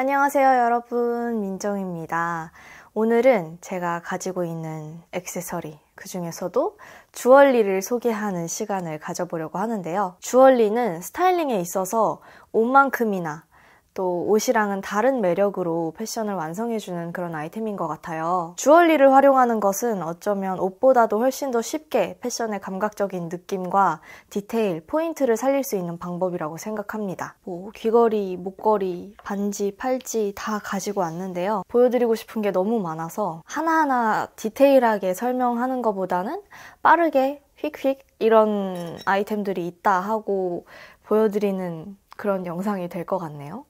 안녕하세요, 여러분. 민정입니다. 오늘은 제가 가지고 있는 액세서리, 그 중에서도 주얼리를 소개하는 시간을 가져보려고 하는데요. 주얼리는 스타일링에 있어서 옷만큼이나 또 옷이랑은 다른 매력으로 패션을 완성해주는 그런 아이템인 것 같아요. 주얼리를 활용하는 것은 어쩌면 옷보다도 훨씬 더 쉽게 패션의 감각적인 느낌과 디테일, 포인트를 살릴 수 있는 방법이라고 생각합니다. 뭐 귀걸이, 목걸이, 반지, 팔찌 다 가지고 왔는데요. 보여드리고 싶은 게 너무 많아서 하나하나 디테일하게 설명하는 것보다는 빠르게 휙휙 이런 아이템들이 있다 하고 보여드리는 그런 영상이 될 것 같네요.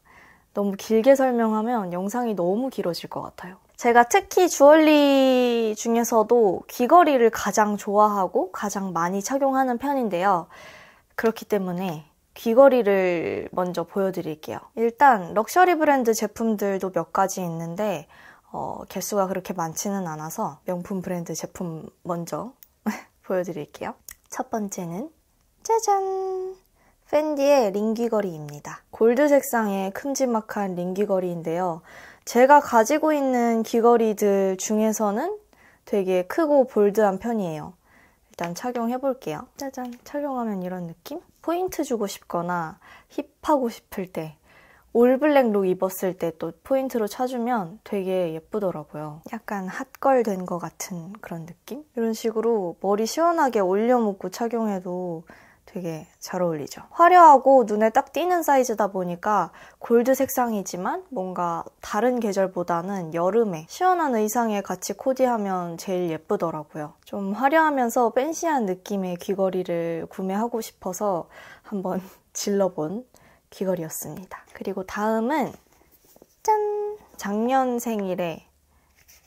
너무 길게 설명하면 영상이 너무 길어질 것 같아요. 제가 특히 주얼리 중에서도 귀걸이를 가장 좋아하고 가장 많이 착용하는 편인데요. 그렇기 때문에 귀걸이를 먼저 보여드릴게요. 일단 럭셔리 브랜드 제품들도 몇 가지 있는데 어, 개수가 그렇게 많지는 않아서 명품 브랜드 제품 먼저 보여드릴게요. 첫 번째는 짜잔! 팬디의 링귀걸이입니다. 골드 색상의 큼지막한 링귀걸이인데요. 제가 가지고 있는 귀걸이들 중에서는 되게 크고 볼드한 편이에요. 일단 착용해 볼게요. 짜잔, 착용하면 이런 느낌? 포인트 주고 싶거나 힙하고 싶을 때 올블랙 룩 입었을 때 또 포인트로 쳐주면 되게 예쁘더라고요. 약간 핫걸 된 것 같은 그런 느낌? 이런 식으로 머리 시원하게 올려묶고 착용해도 되게 잘 어울리죠. 화려하고 눈에 딱 띄는 사이즈다 보니까 골드 색상이지만 뭔가 다른 계절보다는 여름에 시원한 의상에 같이 코디하면 제일 예쁘더라고요. 좀 화려하면서 팬시한 느낌의 귀걸이를 구매하고 싶어서 한번 질러본 귀걸이였습니다. 그리고 다음은 짠! 작년 생일에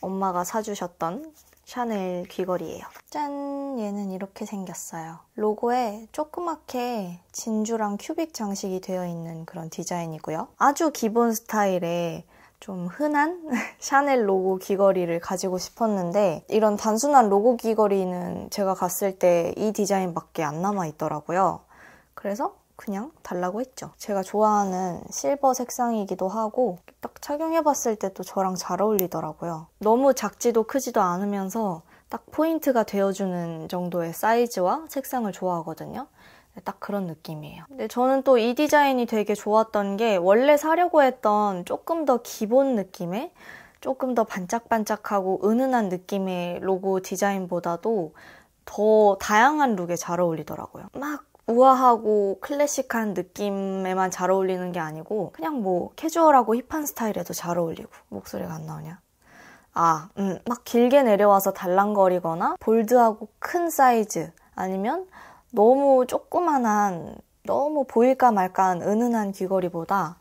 엄마가 사주셨던 샤넬 귀걸이에요. 짠! 얘는 이렇게 생겼어요. 로고에 조그맣게 진주랑 큐빅 장식이 되어 있는 그런 디자인이고요. 아주 기본 스타일의 좀 흔한 샤넬 로고 귀걸이를 가지고 싶었는데 이런 단순한 로고 귀걸이는 제가 갔을 때 이 디자인밖에 안 남아 있더라고요. 그래서 그냥 달라고 했죠. 제가 좋아하는 실버 색상이기도 하고 딱 착용해봤을 때 또 저랑 잘 어울리더라고요. 너무 작지도 크지도 않으면서 딱 포인트가 되어주는 정도의 사이즈와 색상을 좋아하거든요. 딱 그런 느낌이에요. 근데 저는 또 이 디자인이 되게 좋았던 게 원래 사려고 했던 조금 더 기본 느낌의 조금 더 반짝반짝하고 은은한 느낌의 로고 디자인보다도 더 다양한 룩에 잘 어울리더라고요. 막 우아하고 클래식한 느낌에만 잘 어울리는 게 아니고 그냥 뭐 캐주얼하고 힙한 스타일에도 잘 어울리고 목소리가 안 나오냐? 아, 음, 막 길게 내려와서 달랑거리거나 볼드하고 큰 사이즈 아니면 너무 조그만한 너무 보일까 말까한 은은한 귀걸이보다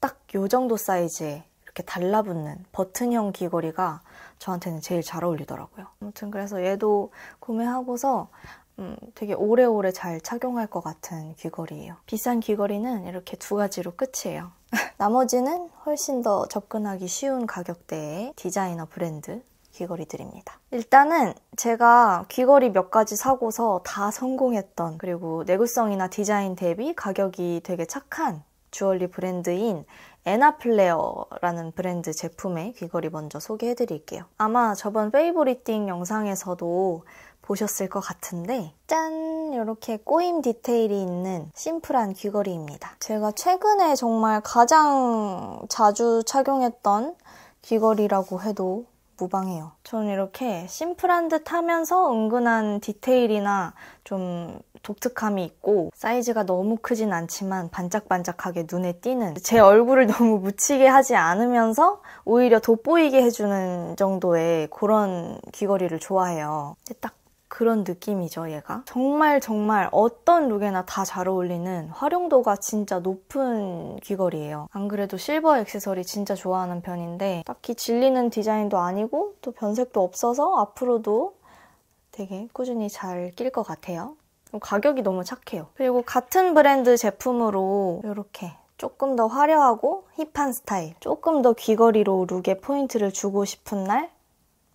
딱 요 정도 사이즈에 이렇게 달라붙는 버튼형 귀걸이가 저한테는 제일 잘 어울리더라고요. 아무튼 그래서 얘도 구매하고서 음, 되게 오래오래 잘 착용할 것 같은 귀걸이에요. 비싼 귀걸이는 이렇게 두 가지로 끝이에요. 나머지는 훨씬 더 접근하기 쉬운 가격대의 디자이너 브랜드 귀걸이들입니다. 일단은 제가 귀걸이 몇 가지 사고서 다 성공했던 그리고 내구성이나 디자인 대비 가격이 되게 착한 주얼리 브랜드인 에나플레어라는 브랜드 제품의 귀걸이 먼저 소개해드릴게요. 아마 저번 페이보리띵 영상에서도 보셨을 것 같은데 짠! 이렇게 꼬임 디테일이 있는 심플한 귀걸이입니다. 제가 최근에 정말 가장 자주 착용했던 귀걸이라고 해도 무방해요. 저는 이렇게 심플한 듯 하면서 은근한 디테일이나 좀 독특함이 있고 사이즈가 너무 크진 않지만 반짝반짝하게 눈에 띄는 제 얼굴을 너무 묻히게 하지 않으면서 오히려 돋보이게 해주는 정도의 그런 귀걸이를 좋아해요. 딱 그런 느낌이죠, 얘가. 정말 정말 어떤 룩에나 다 잘 어울리는 활용도가 진짜 높은 귀걸이에요. 안 그래도 실버 액세서리 진짜 좋아하는 편인데 딱히 질리는 디자인도 아니고 또 변색도 없어서 앞으로도 되게 꾸준히 잘 낄 것 같아요. 가격이 너무 착해요. 그리고 같은 브랜드 제품으로 이렇게 조금 더 화려하고 힙한 스타일, 조금 더 귀걸이로 룩에 포인트를 주고 싶은 날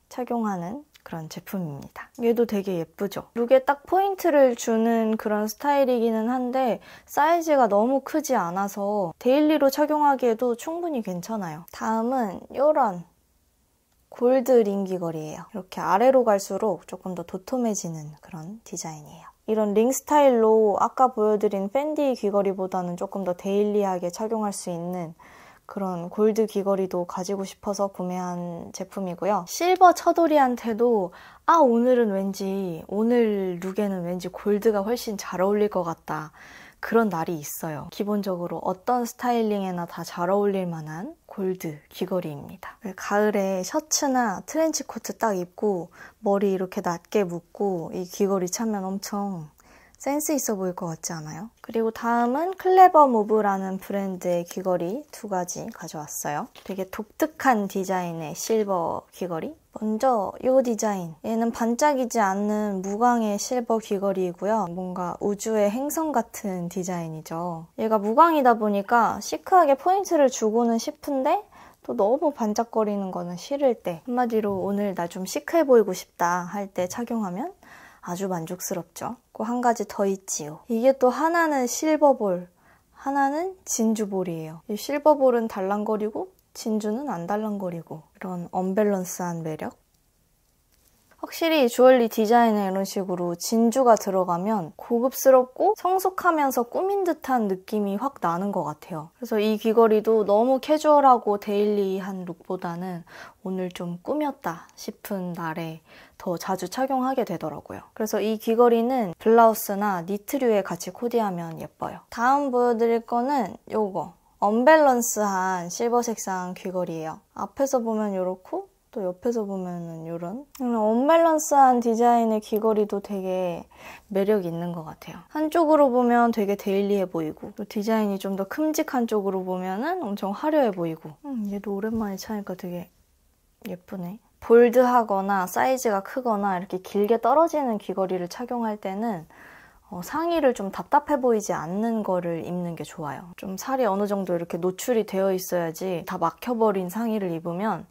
착용하는 그런 제품입니다. 얘도 되게 예쁘죠? 룩에 딱 포인트를 주는 그런 스타일이기는 한데 사이즈가 너무 크지 않아서 데일리로 착용하기에도 충분히 괜찮아요. 다음은 이런 골드 링귀걸이에요. 이렇게 아래로 갈수록 조금 더 도톰해지는 그런 디자인이에요. 이런 링 스타일로 아까 보여드린 팬디 귀걸이보다는 조금 더 데일리하게 착용할 수 있는 그런 골드 귀걸이도 가지고 싶어서 구매한 제품이고요. 실버 처돌이한테도 아 오늘은 왠지 오늘 룩에는 왠지 골드가 훨씬 잘 어울릴 것 같다. 그런 날이 있어요. 기본적으로 어떤 스타일링에나 다 잘 어울릴 만한 골드 귀걸이입니다. 그 가을에 셔츠나 트렌치코트 딱 입고 머리 이렇게 낮게 묶고 이 귀걸이 차면 엄청 센스 있어 보일 것 같지 않아요? 그리고 다음은 클레버 모브라는 브랜드의 귀걸이 두 가지 가져왔어요. 되게 독특한 디자인의 실버 귀걸이. 먼저 이 디자인. 얘는 반짝이지 않는 무광의 실버 귀걸이이고요. 뭔가 우주의 행성 같은 디자인이죠. 얘가 무광이다 보니까 시크하게 포인트를 주고는 싶은데 또 너무 반짝거리는 거는 싫을 때 한마디로 오늘 나 좀 시크해 보이고 싶다 할 때 착용하면 아주 만족스럽죠. 꼭한 가지 더 있지요. 이게 또 하나는 실버볼, 하나는 진주볼이에요. 실버볼은 달랑거리고 진주는 안 달랑거리고 그런 언밸런스한 매력 확실히 주얼리 디자인은 이런 식으로 진주가 들어가면 고급스럽고 성숙하면서 꾸민 듯한 느낌이 확 나는 것 같아요. 그래서 이 귀걸이도 너무 캐주얼하고 데일리한 룩보다는 오늘 좀 꾸몄다 싶은 날에 더 자주 착용하게 되더라고요. 그래서 이 귀걸이는 블라우스나 니트류에 같이 코디하면 예뻐요. 다음 보여드릴 거는 요거 언밸런스한 실버 색상 귀걸이에요. 앞에서 보면 요렇고 또 옆에서 보면은 이런 언밸런스한 디자인의 귀걸이도 되게 매력 있는 것 같아요. 한쪽으로 보면 되게 데일리해 보이고 또 디자인이 좀 더 큼직한 쪽으로 보면은 엄청 화려해 보이고 음, 얘도 오랜만에 차니까 되게 예쁘네. 볼드하거나 사이즈가 크거나 이렇게 길게 떨어지는 귀걸이를 착용할 때는 어, 상의를 좀 답답해 보이지 않는 거를 입는 게 좋아요. 좀 살이 어느 정도 이렇게 노출이 되어 있어야지 다 막혀버린 상의를 입으면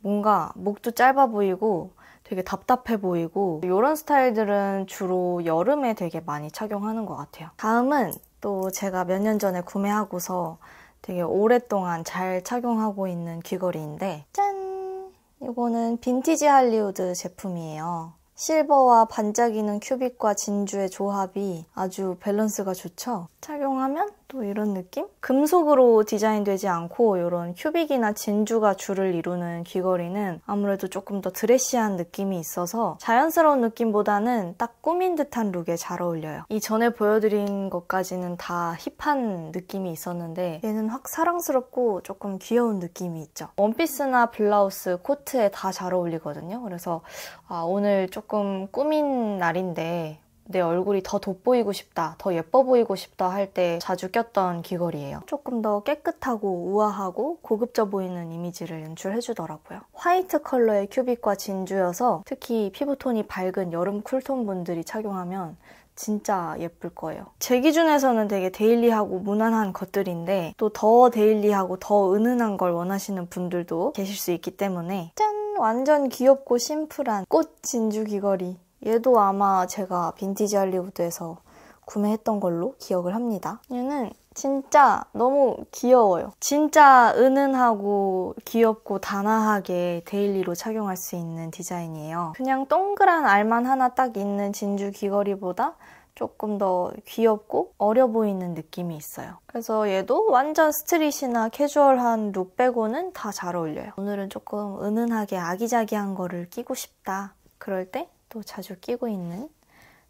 뭔가 목도 짧아 보이고 되게 답답해 보이고 이런 스타일들은 주로 여름에 되게 많이 착용하는 것 같아요. 다음은 또 제가 몇 년 전에 구매하고서 되게 오랫동안 잘 착용하고 있는 귀걸이인데 짠! 이거는 빈티지 할리우드 제품이에요. 실버와 반짝이는 큐빅과 진주의 조합이 아주 밸런스가 좋죠? 착용하면 또 이런 느낌? 금속으로 디자인되지 않고 이런 큐빅이나 진주가 줄을 이루는 귀걸이는 아무래도 조금 더 드레시한 느낌이 있어서 자연스러운 느낌보다는 딱 꾸민 듯한 룩에 잘 어울려요. 이 전에 보여드린 것까지는 다 힙한 느낌이 있었는데 얘는 확 사랑스럽고 조금 귀여운 느낌이 있죠. 원피스나 블라우스, 코트에 다 잘 어울리거든요. 그래서 아, 오늘 조금 꾸민 날인데 내 얼굴이 더 돋보이고 싶다, 더 예뻐 보이고 싶다 할 때 자주 꼈던 귀걸이에요. 조금 더 깨끗하고 우아하고 고급져 보이는 이미지를 연출해주더라고요. 화이트 컬러의 큐빅과 진주여서 특히 피부톤이 밝은 여름 쿨톤 분들이 착용하면 진짜 예쁠 거예요. 제 기준에서는 되게 데일리하고 무난한 것들인데 또 더 데일리하고 더 은은한 걸 원하시는 분들도 계실 수 있기 때문에 짠! 완전 귀엽고 심플한 꽃 진주 귀걸이 얘도 아마 제가 빈티지 할리우드에서 구매했던 걸로 기억을 합니다. 얘는 진짜 너무 귀여워요. 진짜 은은하고 귀엽고 단아하게 데일리로 착용할 수 있는 디자인이에요. 그냥 동그란 알만 하나 딱 있는 진주 귀걸이보다 조금 더 귀엽고 어려 보이는 느낌이 있어요. 그래서 얘도 완전 스트릿이나 캐주얼한 룩 빼고는 다 잘 어울려요. 오늘은 조금 은은하게 아기자기한 거를 끼고 싶다. 그럴 때또 자주 끼고 있는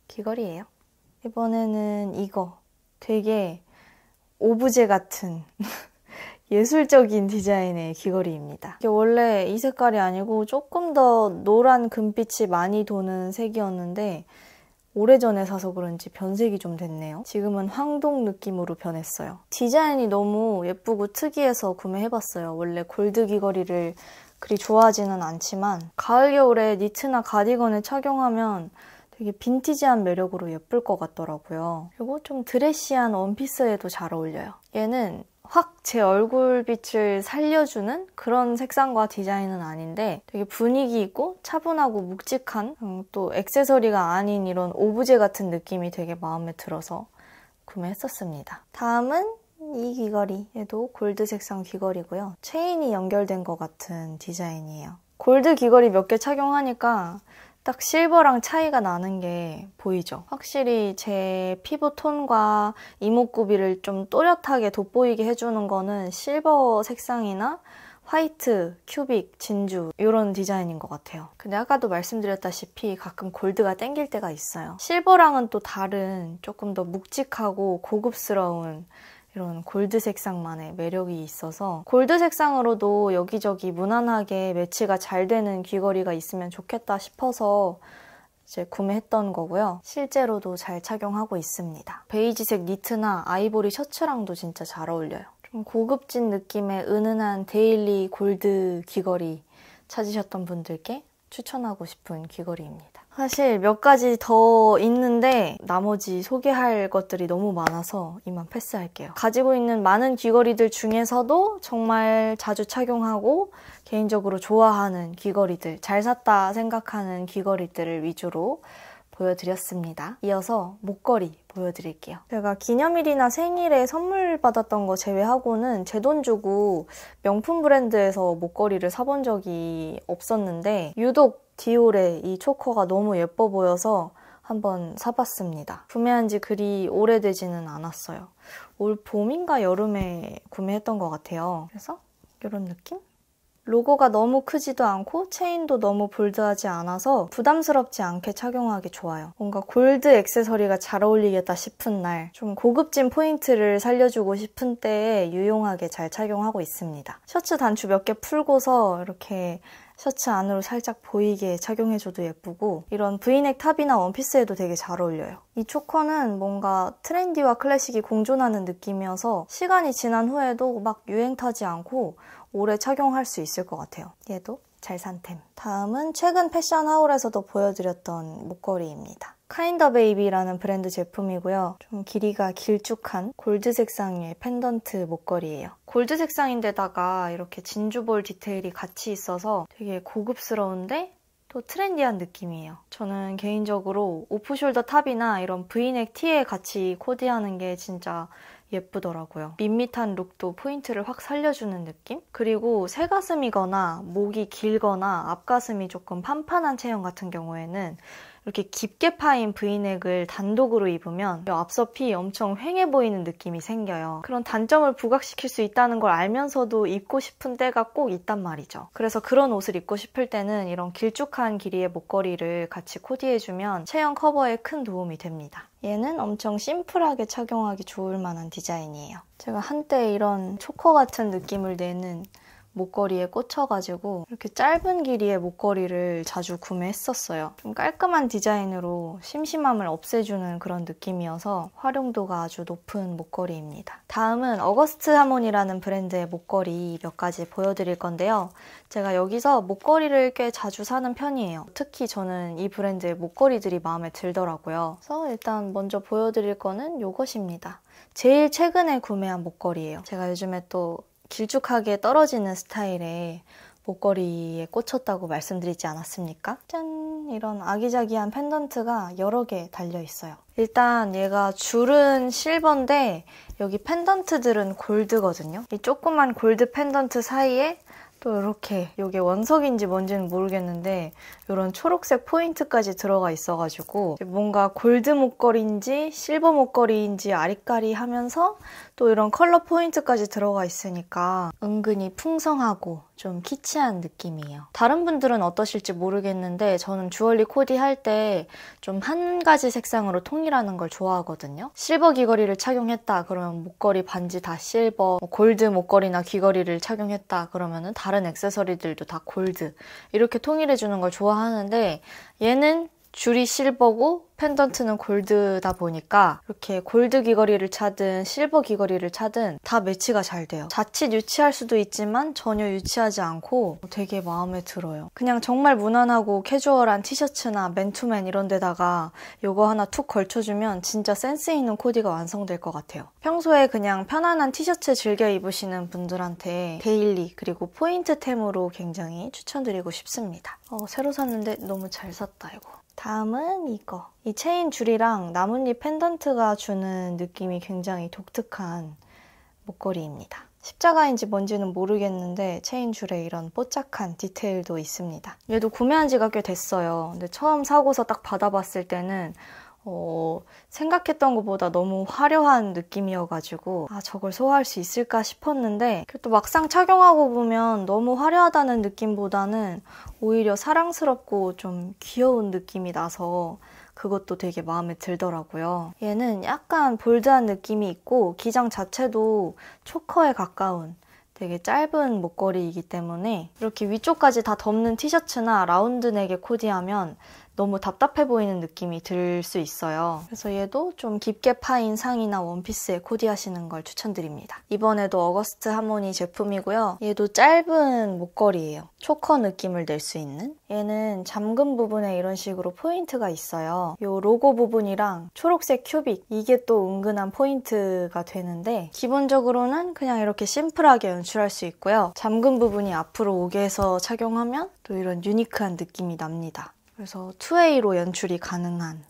귀걸이에요. 이번에는 이거 되게 오브제 같은 예술적인 디자인의 귀걸이입니다. 이게 원래 이 색깔이 아니고 조금 더 노란 금빛이 많이 도는 색이었는데 오래전에 사서 그런지 변색이 좀 됐네요. 지금은 황동 느낌으로 변했어요. 디자인이 너무 예쁘고 특이해서 구매해봤어요. 원래 골드 귀걸이를 그리 좋아하지는 않지만 가을 겨울에 니트나 가디건을 착용하면 되게 빈티지한 매력으로 예쁠 것 같더라고요. 그리고 좀 드레시한 원피스에도 잘 어울려요. 얘는 확 제 얼굴 빛을 살려주는 그런 색상과 디자인은 아닌데 되게 분위기 있고 차분하고 묵직한 음, 또 액세서리가 아닌 이런 오브제 같은 느낌이 되게 마음에 들어서 구매했었습니다. 다음은 이 귀걸이에도 골드 색상 귀걸이고요. 체인이 연결된 것 같은 디자인이에요. 골드 귀걸이 몇 개 착용하니까 딱 실버랑 차이가 나는 게 보이죠. 확실히 제 피부 톤과 이목구비를 좀 또렷하게 돋보이게 해주는 거는 실버 색상이나 화이트, 큐빅, 진주 이런 디자인인 것 같아요. 근데 아까도 말씀드렸다시피 가끔 골드가 땡길 때가 있어요. 실버랑은 또 다른 조금 더 묵직하고 고급스러운 이런 골드 색상만의 매력이 있어서 골드 색상으로도 여기저기 무난하게 매치가 잘 되는 귀걸이가 있으면 좋겠다 싶어서 이제 구매했던 거고요. 실제로도 잘 착용하고 있습니다. 베이지색 니트나 아이보리 셔츠랑도 진짜 잘 어울려요. 좀 고급진 느낌의 은은한 데일리 골드 귀걸이 찾으셨던 분들께 추천하고 싶은 귀걸이입니다. 사실 몇 가지 더 있는데 나머지 소개할 것들이 너무 많아서 이만 패스할게요. 가지고 있는 많은 귀걸이들 중에서도 정말 자주 착용하고 개인적으로 좋아하는 귀걸이들, 잘 샀다 생각하는 귀걸이들을 위주로 보여드렸습니다. 이어서 목걸이 보여드릴게요. 제가 기념일이나 생일에 선물 받았던 거 제외하고는 제 돈 주고 명품 브랜드에서 목걸이를 사본 적이 없었는데 유독 디올의 이 초커가 너무 예뻐 보여서 한번 사봤습니다. 구매한 지 그리 오래되지는 않았어요. 올 봄인가 여름에 구매했던 것 같아요. 그래서 이런 느낌? 로고가 너무 크지도 않고 체인도 너무 볼드하지 않아서 부담스럽지 않게 착용하기 좋아요. 뭔가 골드 액세서리가 잘 어울리겠다 싶은 날, 좀 고급진 포인트를 살려주고 싶은 때에 유용하게 잘 착용하고 있습니다. 셔츠 단추 몇 개 풀고서 이렇게 셔츠 안으로 살짝 보이게 착용해줘도 예쁘고 이런 브이넥 탑이나 원피스에도 되게 잘 어울려요. 이 초커는 뭔가 트렌디와 클래식이 공존하는 느낌이어서 시간이 지난 후에도 막 유행 타지 않고 오래 착용할 수 있을 것 같아요. 얘도 잘 산템. 다음은 최근 패션 하울에서도 보여드렸던 목걸이입니다. 카인더 베이비라는 브랜드 제품이고요. 좀 길이가 길쭉한 골드 색상의 펜던트 목걸이에요. 골드 색상인데다가 이렇게 진주볼 디테일이 같이 있어서 되게 고급스러운데 또 트렌디한 느낌이에요. 저는 개인적으로 오프숄더 탑이나 이런 브이넥 티에 같이 코디하는 게 진짜 예쁘더라고요. 밋밋한 룩도 포인트를 확 살려주는 느낌? 그리고 새가슴이거나 목이 길거나 앞가슴이 조금 판판한 체형 같은 경우에는 이렇게 깊게 파인 브이넥을 단독으로 입으면 앞서 핏이 엄청 횡해 보이는 느낌이 생겨요. 그런 단점을 부각시킬 수 있다는 걸 알면서도 입고 싶은 때가 꼭 있단 말이죠. 그래서 그런 옷을 입고 싶을 때는 이런 길쭉한 길이의 목걸이를 같이 코디해주면 체형 커버에 큰 도움이 됩니다. 얘는 엄청 심플하게 착용하기 좋을 만한 디자인이에요. 제가 한때 이런 초커 같은 느낌을 내는 목걸이에 꽂혀가지고 이렇게 짧은 길이의 목걸이를 자주 구매했었어요. 좀 깔끔한 디자인으로 심심함을 없애주는 그런 느낌이어서 활용도가 아주 높은 목걸이입니다. 다음은 어거스트 하몬이라는 브랜드의 목걸이 몇 가지 보여드릴 건데요. 제가 여기서 목걸이를 꽤 자주 사는 편이에요. 특히 저는 이 브랜드의 목걸이들이 마음에 들더라고요. 그래서 일단 먼저 보여드릴 거는 이것입니다. 제일 최근에 구매한 목걸이에요. 제가 요즘에 또 길쭉하게 떨어지는 스타일의 목걸이에 꽂혔다고 말씀드리지 않았습니까? 짠! 이런 아기자기한 펜던트가 여러 개 달려 있어요. 일단 얘가 줄은 실버인데 여기 펜던트들은 골드거든요. 이 조그만 골드 펜던트 사이에 또 이렇게 이게 원석인지 뭔지는 모르겠는데 이런 초록색 포인트까지 들어가 있어가지고 뭔가 골드 목걸이인지 실버 목걸이인지 아리까리 하면서 또 이런 컬러 포인트까지 들어가 있으니까 은근히 풍성하고 좀 키치한 느낌이에요. 다른 분들은 어떠실지 모르겠는데 저는 주얼리 코디 할 때 좀 한 가지 색상으로 통일하는 걸 좋아하거든요. 실버 귀걸이를 착용했다 그러면 목걸이 반지 다 실버, 뭐 골드 목걸이나 귀걸이를 착용했다 그러면 다른 액세서리들도 다 골드 이렇게 통일해 주는 걸 좋아하는데 얘는 줄이 실버고 펜던트는 골드다 보니까 이렇게 골드 귀걸이를 차든 실버 귀걸이를 차든 다 매치가 잘 돼요. 자칫 유치할 수도 있지만 전혀 유치하지 않고 되게 마음에 들어요. 그냥 정말 무난하고 캐주얼한 티셔츠나 맨투맨 이런 데다가 이거 하나 툭 걸쳐주면 진짜 센스 있는 코디가 완성될 것 같아요. 평소에 그냥 편안한 티셔츠 즐겨 입으시는 분들한테 데일리 그리고 포인트템으로 굉장히 추천드리고 싶습니다. 어, 새로 샀는데 너무 잘 샀다 이거. 다음은 이거. 이 체인 줄이랑 나뭇잎 펜던트가 주는 느낌이 굉장히 독특한 목걸이입니다. 십자가인지 뭔지는 모르겠는데 체인 줄에 이런 뽀짝한 디테일도 있습니다. 얘도 구매한 지가 꽤 됐어요. 근데 처음 사고서 딱 받아봤을 때는 어, 생각했던 것보다 너무 화려한 느낌이어가지고 아 저걸 소화할 수 있을까 싶었는데 또 막상 착용하고 보면 너무 화려하다는 느낌보다는 오히려 사랑스럽고 좀 귀여운 느낌이 나서 그것도 되게 마음에 들더라고요. 얘는 약간 볼드한 느낌이 있고 기장 자체도 초커에 가까운 되게 짧은 목걸이이기 때문에 이렇게 위쪽까지 다 덮는 티셔츠나 라운드 넥에 코디하면 너무 답답해 보이는 느낌이 들 수 있어요. 그래서 얘도 좀 깊게 파인 상이나 원피스에 코디하시는 걸 추천드립니다. 이번에도 어거스트 하모니 제품이고요. 얘도 짧은 목걸이에요. 초커 느낌을 낼 수 있는 얘는 잠금 부분에 이런 식으로 포인트가 있어요. 이 로고 부분이랑 초록색 큐빅 이게 또 은근한 포인트가 되는데 기본적으로는 그냥 이렇게 심플하게 연출할 수 있고요. 잠금 부분이 앞으로 오게 해서 착용하면 또 이런 유니크한 느낌이 납니다. 그래서 투웨이로 연출이 가능한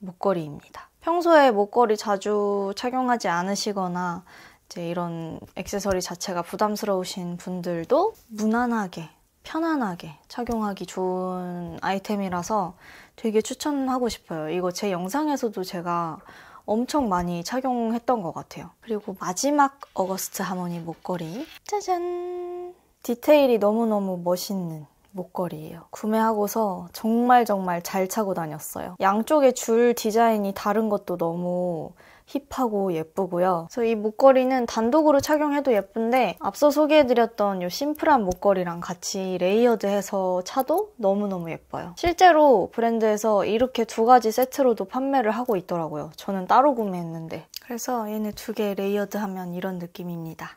목걸이입니다. 평소에 목걸이 자주 착용하지 않으시거나 이제 이런 액세서리 자체가 부담스러우신 분들도 무난하게 편안하게 착용하기 좋은 아이템이라서 되게 추천하고 싶어요. 이거 제 영상에서도 제가 엄청 많이 착용했던 것 같아요. 그리고 마지막 어거스트 하모니 목걸이 짜잔! 디테일이 너무너무 멋있는 목걸이에요. 구매하고서 정말 정말 잘 차고 다녔어요. 양쪽의 줄 디자인이 다른 것도 너무 힙하고 예쁘고요. 그래서 이 목걸이는 단독으로 착용해도 예쁜데 앞서 소개해드렸던 이 심플한 목걸이랑 같이 레이어드해서 차도 너무너무 예뻐요. 실제로 브랜드에서 이렇게 두 가지 세트로도 판매를 하고 있더라고요. 저는 따로 구매했는데. 그래서 얘네 두 개 레이어드하면 이런 느낌입니다.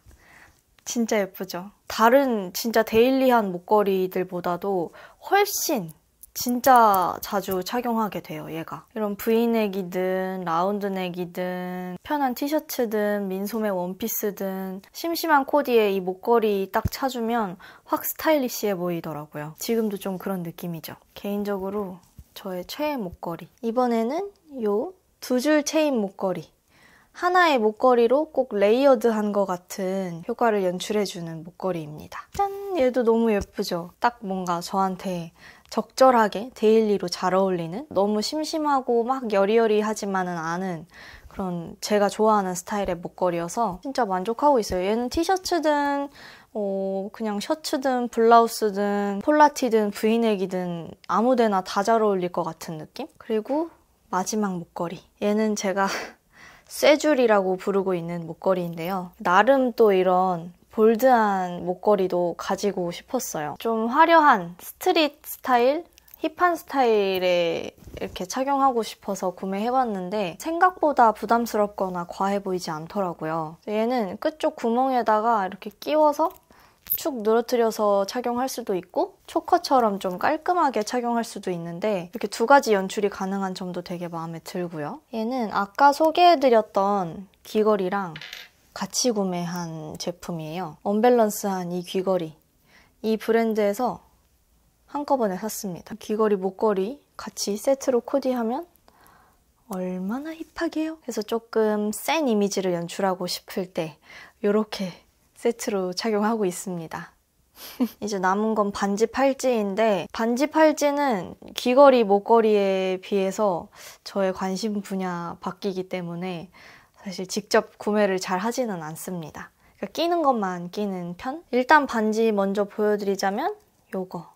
진짜 예쁘죠. 다른 진짜 데일리한 목걸이들보다도 훨씬 진짜 자주 착용하게 돼요, 얘가. 이런 브이넥이든 라운드넥이든 편한 티셔츠든 민소매 원피스든 심심한 코디에 이 목걸이 딱 차주면 확 스타일리시해 보이더라고요. 지금도 좀 그런 느낌이죠. 개인적으로 저의 최애 목걸이. 이번에는 요 두 줄 체인 목걸이. 하나의 목걸이로 꼭 레이어드한 것 같은 효과를 연출해주는 목걸이입니다. 짠! 얘도 너무 예쁘죠? 딱 뭔가 저한테 적절하게 데일리로 잘 어울리는 너무 심심하고 막 여리여리하지만은 않은 그런 제가 좋아하는 스타일의 목걸이여서 진짜 만족하고 있어요. 얘는 티셔츠든 어, 그냥 셔츠든 블라우스든 폴라티든 브이넥이든 아무데나 다 잘 어울릴 것 같은 느낌? 그리고 마지막 목걸이. 얘는 제가 쇠줄이라고 부르고 있는 목걸이인데요. 나름 또 이런 볼드한 목걸이도 가지고 싶었어요. 좀 화려한 스트릿 스타일? 힙한 스타일에 이렇게 착용하고 싶어서 구매해봤는데 생각보다 부담스럽거나 과해 보이지 않더라고요. 얘는 끝쪽 구멍에다가 이렇게 끼워서 축 늘어뜨려서 착용할 수도 있고 초커처럼 좀 깔끔하게 착용할 수도 있는데 이렇게 두 가지 연출이 가능한 점도 되게 마음에 들고요. 얘는 아까 소개해드렸던 귀걸이랑 같이 구매한 제품이에요. 언밸런스한 이 귀걸이. 이 브랜드에서 한꺼번에 샀습니다. 귀걸이, 목걸이 같이 세트로 코디하면 얼마나 힙하게요? 그래서 조금 센 이미지를 연출하고 싶을 때 이렇게 세트로 착용하고 있습니다. 이제 남은 건 반지 팔찌인데 반지 팔찌는 귀걸이 목걸이에 비해서 저의 관심 분야 바뀌기 때문에 사실 직접 구매를 잘 하지는 않습니다. 그러니까 끼는 것만 끼는 편? 일단 반지 먼저 보여드리자면 요거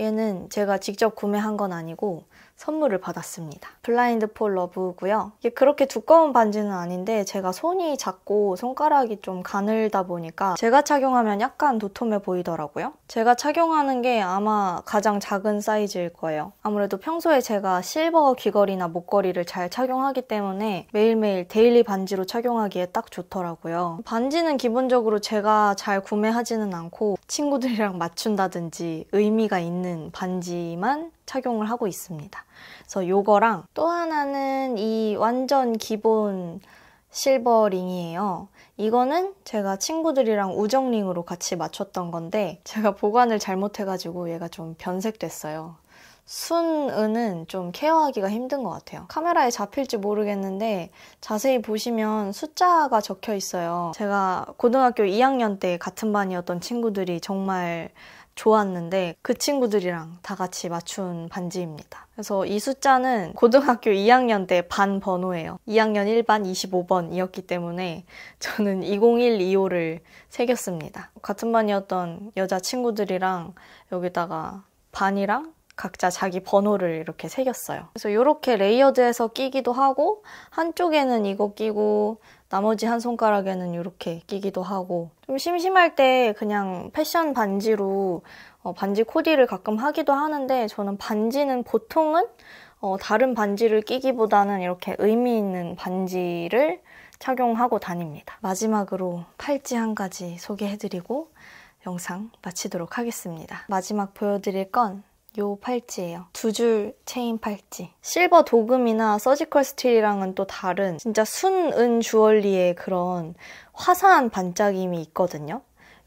얘는 제가 직접 구매한 건 아니고 선물을 받았습니다. 블라인드 폴 러브고요. 이게 그렇게 두꺼운 반지는 아닌데 제가 손이 작고 손가락이 좀 가늘다 보니까 제가 착용하면 약간 도톰해 보이더라고요. 제가 착용하는 게 아마 가장 작은 사이즈일 거예요. 아무래도 평소에 제가 실버 귀걸이나 목걸이를 잘 착용하기 때문에 매일매일 데일리 반지로 착용하기에 딱 좋더라고요. 반지는 기본적으로 제가 잘 구매하지는 않고 친구들이랑 맞춘다든지 의미가 있는 반지만 착용을 하고 있습니다. 그래서 요거랑 또 하나는 이 완전 기본 실버 링이에요. 이거는 제가 친구들이랑 우정링으로 같이 맞췄던 건데 제가 보관을 잘못해가지고 얘가 좀 변색됐어요. 순은은 좀 케어하기가 힘든 것 같아요. 카메라에 잡힐지 모르겠는데 자세히 보시면 숫자가 적혀 있어요. 제가 고등학교 2학년 때 같은 반이었던 친구들이 정말 좋았는데 그 친구들이랑 다 같이 맞춘 반지입니다. 그래서 이 숫자는 고등학교 2학년 때 반 번호예요. 2학년 1반 25번이었기 때문에 저는 2012호를 새겼습니다. 같은 반이었던 여자 친구들이랑 여기다가 반이랑 각자 자기 번호를 이렇게 새겼어요. 그래서 이렇게 레이어드해서 끼기도 하고 한쪽에는 이거 끼고 나머지 한 손가락에는 이렇게 끼기도 하고 좀 심심할 때 그냥 패션 반지로 어, 반지 코디를 가끔 하기도 하는데 저는 반지는 보통은 어, 다른 반지를 끼기보다는 이렇게 의미 있는 반지를 착용하고 다닙니다. 마지막으로 팔찌 한 가지 소개해드리고 영상 마치도록 하겠습니다. 마지막 보여드릴 건요 팔찌예요. 두 줄 체인 팔찌. 실버 도금이나 서지컬 스틸이랑은 또 다른 진짜 순은 주얼리의 그런 화사한 반짝임이 있거든요.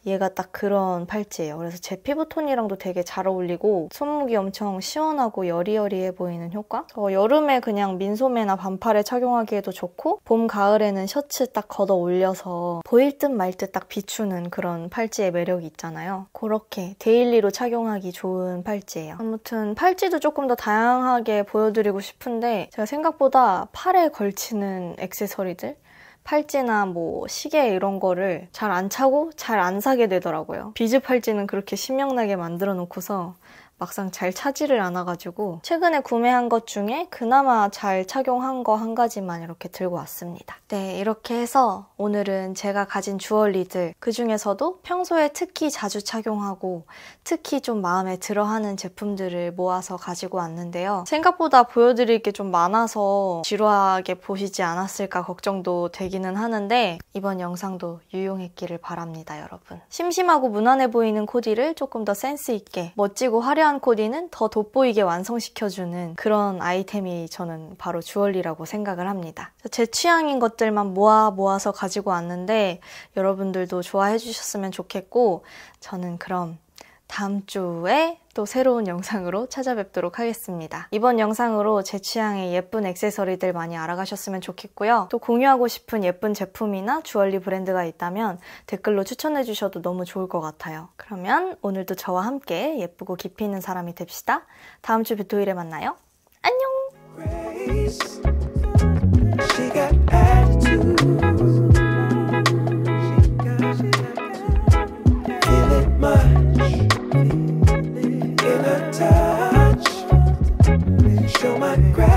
얘가 딱 그런 팔찌예요. 그래서 제 피부톤이랑도 되게 잘 어울리고 손목이 엄청 시원하고 여리여리해 보이는 효과? 어, 여름에 그냥 민소매나 반팔에 착용하기에도 좋고 봄, 가을에는 셔츠 딱 걷어 올려서 보일 듯 말 듯 딱 비추는 그런 팔찌의 매력이 있잖아요. 그렇게 데일리로 착용하기 좋은 팔찌예요. 아무튼 팔찌도 조금 더 다양하게 보여드리고 싶은데 제가 생각보다 팔에 걸치는 액세서리들 팔찌나 뭐 시계 이런 거를 잘 안 차고 잘 안 사게 되더라고요. 비즈 팔찌는 그렇게 신명나게 만들어 놓고서 막상 잘 차지를 않아가지고 최근에 구매한 것 중에 그나마 잘 착용한 거 한 가지만 이렇게 들고 왔습니다. 네, 이렇게 해서 오늘은 제가 가진 주얼리들 그 중에서도 평소에 특히 자주 착용하고 특히 좀 마음에 들어하는 제품들을 모아서 가지고 왔는데요. 생각보다 보여드릴 게 좀 많아서 지루하게 보시지 않았을까 걱정도 되기는 하는데 이번 영상도 유용했기를 바랍니다, 여러분. 심심하고 무난해 보이는 코디를 조금 더 센스 있게 멋지고 화려한 화려한 코디는 더 돋보이게 완성시켜주는 그런 아이템이 저는 바로 주얼리라고 생각을 합니다. 제 취향인 것들만 모아 모아서 가지고 왔는데 여러분들도 좋아해 주셨으면 좋겠고 저는 그럼 다음 주에 또 새로운 영상으로 찾아뵙도록 하겠습니다. 이번 영상으로 제 취향의 예쁜 액세서리들 많이 알아가셨으면 좋겠고요. 또 공유하고 싶은 예쁜 제품이나 주얼리 브랜드가 있다면 댓글로 추천해 주셔도 너무 좋을 것 같아요. 그러면 오늘도 저와 함께 예쁘고 깊이 있는 사람이 됩시다. 다음 주 비토일에 만나요. 안녕! Grab.